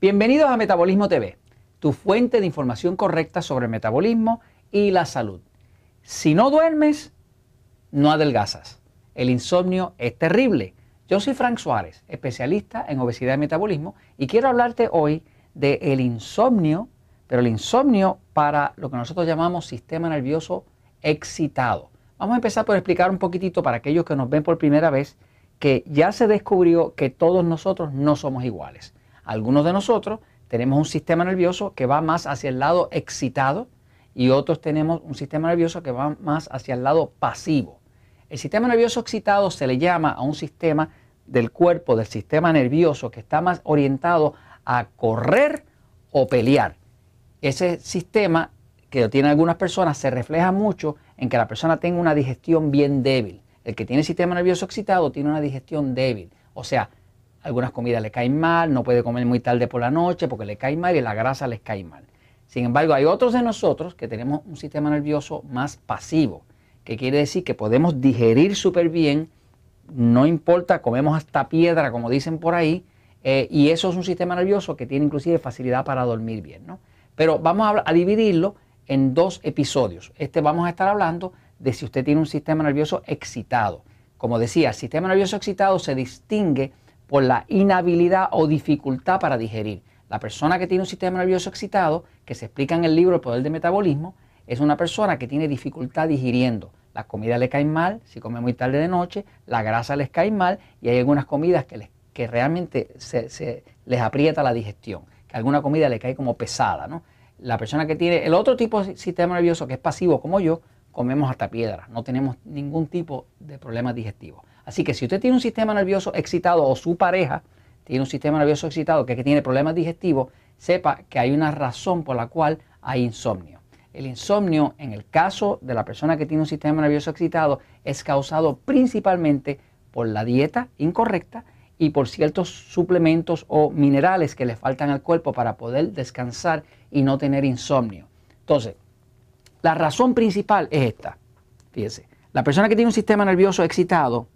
Bienvenidos a Metabolismo TV, tu fuente de información correcta sobre el metabolismo y la salud. Si no duermes, no adelgazas. El insomnio es terrible. Yo soy Frank Suárez, especialista en obesidad y metabolismo, y quiero hablarte hoy del el insomnio, pero el insomnio para lo que nosotros llamamos sistema nervioso excitado. Vamos a empezar por explicar un poquitito para aquellos que nos ven por primera vez que ya se descubrió que todos nosotros no somos iguales. Algunos de nosotros tenemos un sistema nervioso que va más hacia el lado excitado y otros tenemos un sistema nervioso que va más hacia el lado pasivo. El sistema nervioso excitado se le llama a un sistema del cuerpo, del sistema nervioso, que está más orientado a correr o pelear. Ese sistema que tienen algunas personas se refleja mucho en que la persona tenga una digestión bien débil. El que tiene sistema nervioso excitado tiene una digestión débil. O sea, algunas comidas le caen mal, no puede comer muy tarde por la noche porque le cae mal y la grasa les cae mal. Sin embargo, hay otros de nosotros que tenemos un sistema nervioso más pasivo, que quiere decir que podemos digerir súper bien, no importa, comemos hasta piedra, como dicen por ahí, eh, y eso es un sistema nervioso que tiene inclusive facilidad para dormir bien. Pero vamos a, a dividirlo en dos episodios. Este vamos a estar hablando de si usted tiene un sistema nervioso excitado. Como decía, el sistema nervioso excitado se distingue por la inhabilidad o dificultad para digerir. La persona que tiene un sistema nervioso excitado, que se explica en el libro El poder del metabolismo, es una persona que tiene dificultad digiriendo. La comida le cae mal, si come muy tarde de noche, la grasa les cae mal y hay algunas comidas que, realmente se, les aprieta la digestión, que alguna comida le cae como pesada. ¿no? La persona que tiene el otro tipo de sistema nervioso que es pasivo como yo, comemos hasta piedra, no tenemos ningún tipo de problema digestivo. Así que si usted tiene un sistema nervioso excitado o su pareja tiene un sistema nervioso excitado que tiene problemas digestivos, sepa que hay una razón por la cual hay insomnio. El insomnio, en el caso de la persona que tiene un sistema nervioso excitado, es causado principalmente por la dieta incorrecta y por ciertos suplementos o minerales que le faltan al cuerpo para poder descansar y no tener insomnio. Entonces, la razón principal es esta. fíjense. la persona que tiene un sistema nervioso excitado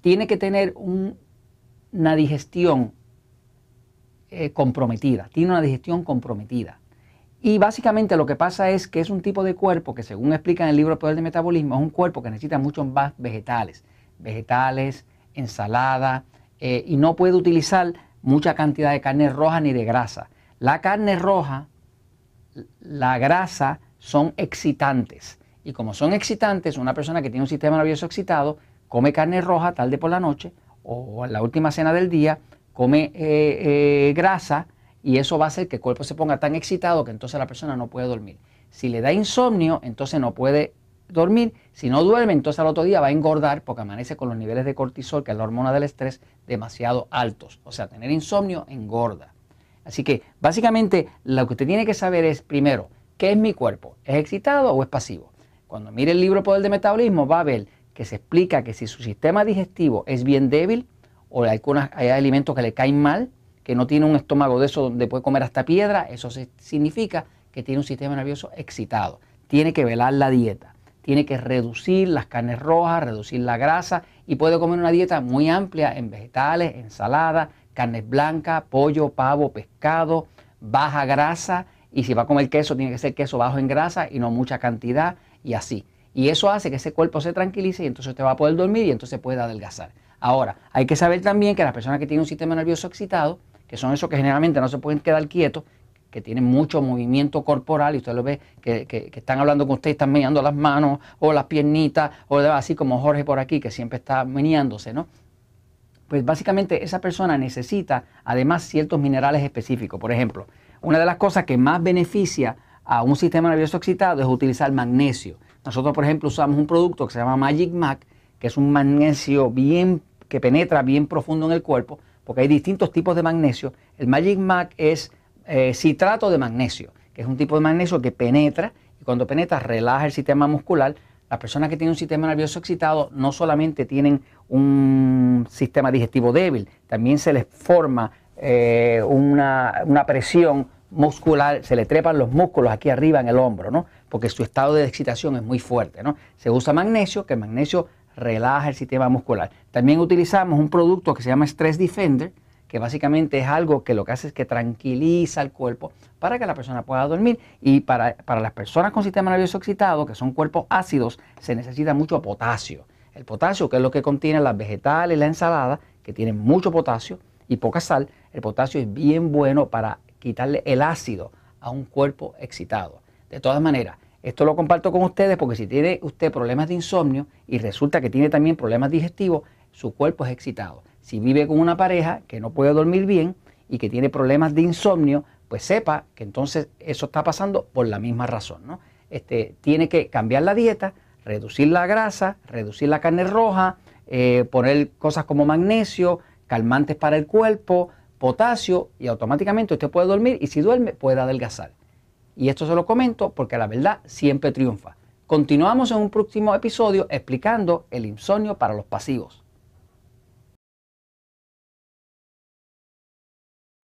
tiene que tener una digestión eh, comprometida, tiene una digestión comprometida. Y básicamente lo que pasa es que es un tipo de cuerpo que según explica en el libro de Poder del Metabolismo, es un cuerpo que necesita muchos más vegetales, vegetales, ensalada, eh, y no puede utilizar mucha cantidad de carne roja ni de grasa. La carne roja la grasa son excitantes. Y como son excitantes, una persona que tiene un sistema nervioso excitado come carne roja tarde por la noche o en la última cena del día, come eh, eh, grasa y eso va a hacer que el cuerpo se ponga tan excitado que entonces la persona no puede dormir. Si le da insomnio, entonces no puede dormir. Si no duerme, entonces al otro día va a engordar porque amanece con los niveles de cortisol, que es la hormona del estrés, demasiado altos. O sea, tener insomnio engorda. Así que básicamente lo que usted tiene que saber es primero, ¿qué es mi cuerpo? ¿Es excitado o es pasivo? Cuando mire el libro Poder de Metabolismo va a ver que se explica que si su sistema digestivo es bien débil o hay, hay alimentos que le caen mal, que no tiene un estómago de eso donde puede comer hasta piedra, eso significa que tiene un sistema nervioso excitado. Tiene que velar la dieta, tiene que reducir las carnes rojas, reducir la grasa y puede comer una dieta muy amplia en vegetales, ensaladas, carnes blancas, pollo, pavo, pescado, baja grasa y si va a comer queso tiene que ser queso bajo en grasa y no mucha cantidad y así. Y eso hace que ese cuerpo se tranquilice y entonces usted va a poder dormir y entonces se puede adelgazar. Ahora, hay que saber también que las personas que tienen un sistema nervioso excitado, que son esos que generalmente no se pueden quedar quietos, que tienen mucho movimiento corporal y usted lo ve que, están hablando con usted y están meneando las manos o las piernitas o así como Jorge por aquí que siempre está meneándose, ¿no? pues básicamente esa persona necesita además ciertos minerales específicos. Por ejemplo, una de las cosas que más beneficia a un sistema nervioso excitado es utilizar magnesio. Nosotros, por ejemplo, usamos un producto que se llama Magic Mac, que es un magnesio bien que penetra bien profundo en el cuerpo, porque hay distintos tipos de magnesio. El Magic Mac es eh, citrato de magnesio, que es un tipo de magnesio que penetra y cuando penetra relaja el sistema muscular, las personas que tienen un sistema nervioso excitado no solamente tienen un sistema digestivo débil, también se les forma eh, una, presión muscular, se le trepan los músculos aquí arriba en el hombro, ¿no? Porque su estado de excitación es muy fuerte, ¿no? Se usa magnesio, que el magnesio relaja el sistema muscular. También utilizamos un producto que se llama Stress Defender, que básicamente es algo que lo que hace es que tranquiliza el cuerpo para que la persona pueda dormir. Y para, para las personas con sistema nervioso excitado, que son cuerpos ácidos, se necesita mucho potasio. El potasio, que es lo que contiene las vegetales, la ensalada, que tienen mucho potasio y poca sal, el potasio es bien bueno para quitarle el ácido a un cuerpo excitado. De todas maneras, esto lo comparto con ustedes porque si tiene usted problemas de insomnio y resulta que tiene también problemas digestivos, su cuerpo es excitado si vive con una pareja que no puede dormir bien y que tiene problemas de insomnio, pues sepa que entonces eso está pasando por la misma razón. ¿no? Este, tiene que cambiar la dieta, reducir la grasa, reducir la carne roja, eh, poner cosas como magnesio, calmantes para el cuerpo, potasio y automáticamente usted puede dormir y si duerme puede adelgazar. Y esto se lo comento porque la verdad siempre triunfa. Continuamos en un próximo episodio explicando el insomnio para los pasivos.